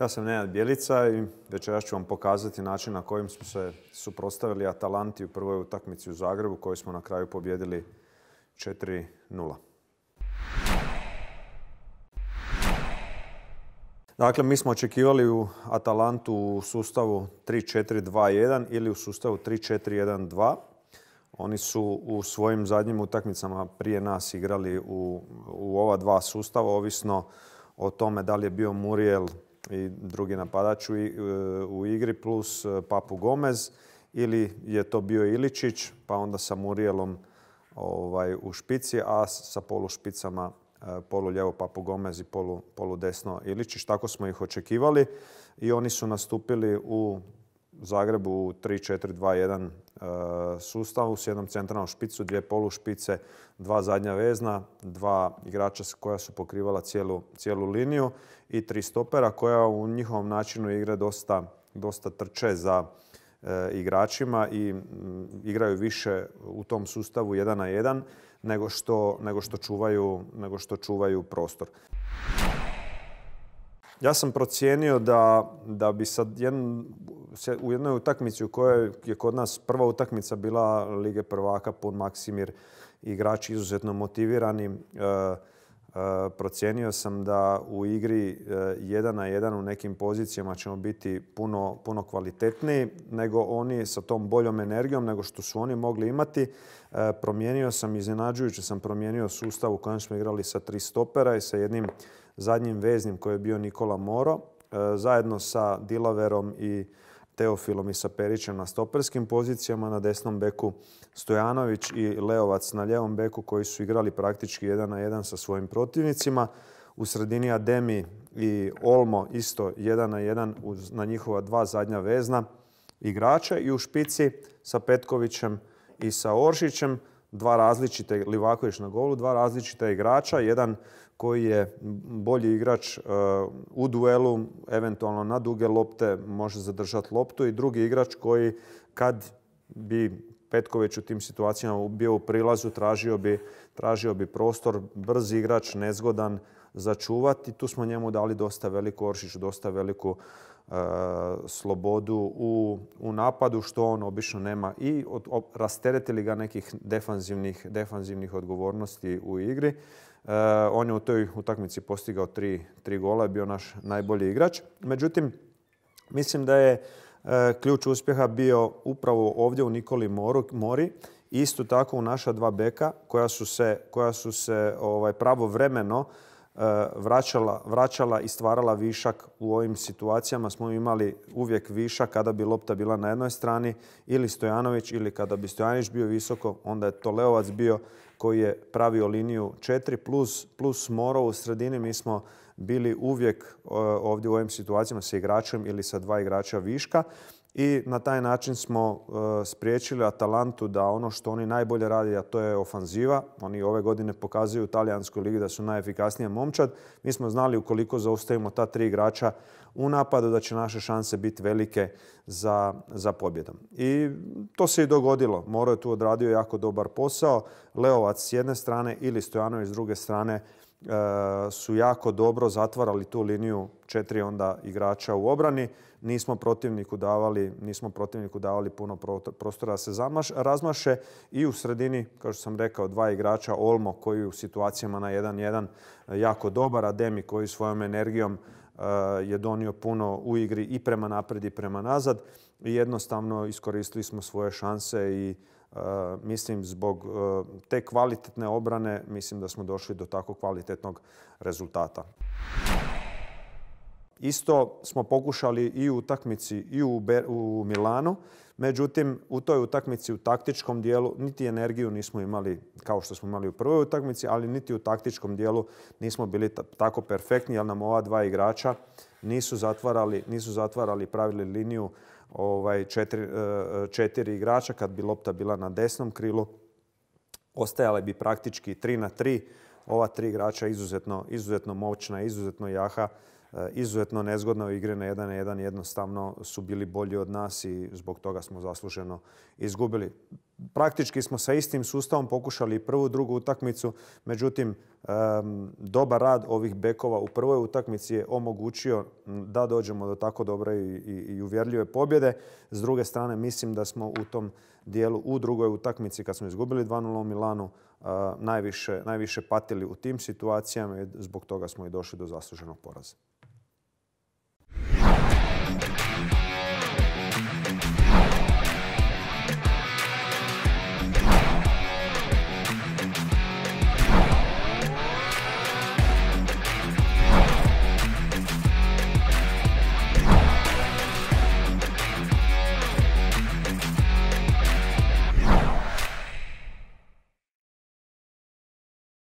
Ja sam Nenad Bjelica i večeras ću vam pokazati način na kojim smo se suprotstavili Atalanti u prvoj utakmici u Zagrebu koji smo na kraju pobjedili 4-0. Dakle, mi smo očekivali u Atalantu u sustavu 3-4-2-1 ili u sustavu 3-4-1-2. Oni su u svojim zadnjim utakmicama prije nas igrali u, u ova dva sustava, ovisno o tome da li je bio Muriel i drugi napadač u, u igri plus e, Papu Gomez ili je to bio Iličić pa onda sa Murijelom ovaj, u špici, a sa polu špicama e, polu ljevo Papu Gomez i polu, polu desno Iličić. Tako smo ih očekivali i oni su nastupili u Zagrebu u 3-4-2-1 e, sustavu s jednom centralnom špicu, dvije polušpice, dva zadnja vezna, dva igrača koja su pokrivala cijelu, liniju i tri stopera koja u njihovom načinu igre dosta, trče za e, igračima i igraju više u tom sustavu jedan na 1 nego što, nego što, čuvaju, nego što čuvaju prostor. Ja sam procijenio da, da bi sad jedan u jednoj utakmici u kojoj je kod nas prva utakmica bila Lige prvaka pun Maksimir, igrači izuzetno motivirani. E, e, procijenio sam da u igri e, jedan na jedan u nekim pozicijama ćemo biti puno, kvalitetniji nego oni sa tom boljom energijom nego što su oni mogli imati. promijenio sam, iznenađujuće sam promijenio sustav u kojem smo igrali sa tri stopera i sa jednim zadnjim veznim koji je bio Nikola Moro zajedno sa Dilaverom i Teofilom i sa Perićem na stoperskim pozicijama, na desnom beku Stojanović i Leovac na ljevom beku koji su igrali praktički jedan na jedan sa svojim protivnicima. U sredini Ademi i Olmo isto jedan na jedan na njihova dva zadnja vezna igrača i u špici sa Petkovićem i sa Oršićem dva različite, Livaković na golu, dva različita igrača, jedan koji je bolji igrač e, u duelu, eventualno na duge lopte može zadržati loptu i drugi igrač koji kad bi Petković u tim situacijama bio u prilazu, tražio bi, tražio bi prostor, brz igrač, nezgodan, začuvati. Tu smo njemu dali dosta veliku Oršiću, dosta veliku e, slobodu u, napadu, što on obično nema. I rasteretili ga nekih defanzivnih, defanzivnih odgovornosti u igri. E, on je u toj utakmici postigao tri, tri gola, je bio naš najbolji igrač. Međutim, mislim da je e, ključ uspjeha bio upravo ovdje u Nikoli Mori isto tako u naša dva beka koja su se, koja su se ovaj, pravovremeno E, vraćala, vraćala i stvarala višak u ovim situacijama. Smo imali uvijek višak kada bi lopta bila na jednoj strani ili Stojanović ili kada bi Stojanić bio visoko, onda je to Leovac bio koji je pravio liniju 4 plus, plus u sredini. Mi smo bili uvijek e, ovdje u ovim situacijama sa igračem ili sa dva igrača viška i na taj način smo e, spriječili Atalantu da ono što oni najbolje radi, a to je ofanziva. Oni ove godine pokazuju u talijanskoj ligi da su najefikasnije momčad. Mi smo znali ukoliko zaustavimo ta tri igrača u napadu da će naše šanse biti velike za, za pobjedom. I to se i dogodilo. Moro je tu odradio jako dobar posao. Leovac s jedne strane ili Stojanović s druge strane E, su jako dobro zatvarali tu liniju četiri onda igrača u obrani. Nismo protivniku davali, nismo protivniku davali puno prostora da se zamaš, razmaše i u sredini, kao što sam rekao, dva igrača Olmo koji u situacijama na 1-1 e, jako dobar, a Demi koji svojom energijom e, je donio puno u igri i prema naprijed i prema nazad jednostavno iskoristili smo svoje šanse i e, mislim, zbog e, te kvalitetne obrane, mislim da smo došli do tako kvalitetnog rezultata. Isto smo pokušali i u utakmici i u, u Milanu, međutim u toj utakmici u taktičkom dijelu niti energiju nismo imali kao što smo imali u prvoj utakmici, ali niti u taktičkom dijelu nismo bili tako perfektni jer nam ova dva igrača nisu zatvarali, nisu zatvarali pravili liniju ovaj, e, četiri, igrača kad bi lopta bila na desnom krilu. Ostajale bi praktički tri na tri. Ova tri igrača izuzetno, izuzetno moćna, izuzetno jaha E, izuzetno nezgodno igre na 1 na 1 jednostavno su bili bolji od nas i zbog toga smo zasluženo izgubili. Praktički smo sa istim sustavom pokušali i prvu, drugu utakmicu, međutim dobar rad ovih bekova u prvoj utakmici je omogućio da dođemo do tako dobre i, uvjerljive pobjede. S druge strane, mislim da smo u tom dijelu u drugoj utakmici kad smo izgubili 2-0 u Milanu e, najviše, najviše patili u tim situacijama i zbog toga smo i došli do zasluženog poraza.